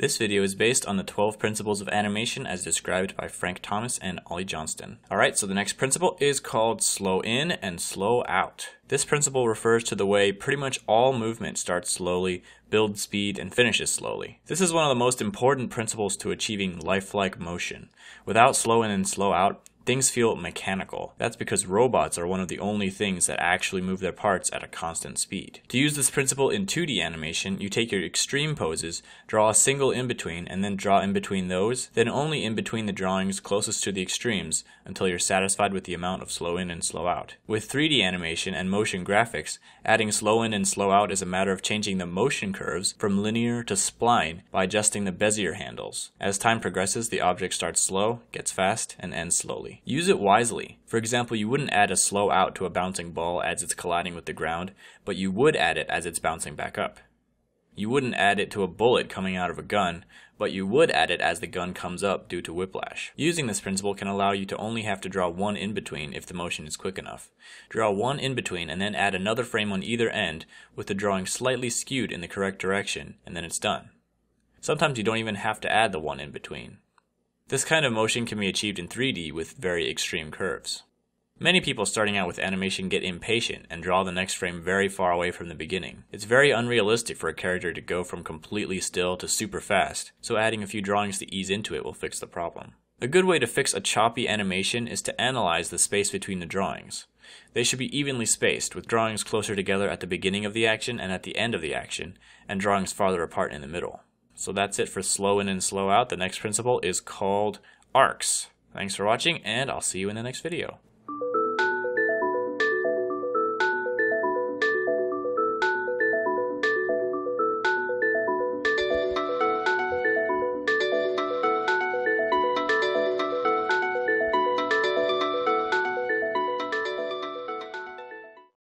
This video is based on the 12 principles of animation as described by Frank Thomas and Ollie Johnston. Alright, so the next principle is called slow in and slow out. This principle refers to the way pretty much all movement starts slowly, builds speed, and finishes slowly. This is one of the most important principles to achieving lifelike motion. Without slow in and slow out, things feel mechanical. That's because robots are one of the only things that actually move their parts at a constant speed. To use this principle in 2D animation, you take your extreme poses, draw a single in-between, and then draw in between those, then only in between the drawings closest to the extremes until you're satisfied with the amount of slow in and slow out. With 3D animation and motion graphics, adding slow in and slow out is a matter of changing the motion curves from linear to spline by adjusting the Bezier handles. As time progresses, the object starts slow, gets fast, and ends slowly use it wisely. For example, you wouldn't add a slow out to a bouncing ball as it's colliding with the ground, but you would add it as it's bouncing back up. You wouldn't add it to a bullet coming out of a gun, but you would add it as the gun comes up due to whiplash. Using this principle can allow you to only have to draw one in-between if the motion is quick enough. Draw one in-between and then add another frame on either end with the drawing slightly skewed in the correct direction, and then it's done. Sometimes you don't even have to add the one in-between. This kind of motion can be achieved in 3D with very extreme curves. Many people starting out with animation get impatient and draw the next frame very far away from the beginning. It's very unrealistic for a character to go from completely still to super fast, so adding a few drawings to ease into it will fix the problem. A good way to fix a choppy animation is to analyze the space between the drawings. They should be evenly spaced, with drawings closer together at the beginning of the action and at the end of the action, and drawings farther apart in the middle. So that's it for slow in and slow out. The next principle is called arcs. Thanks for watching, and I'll see you in the next video.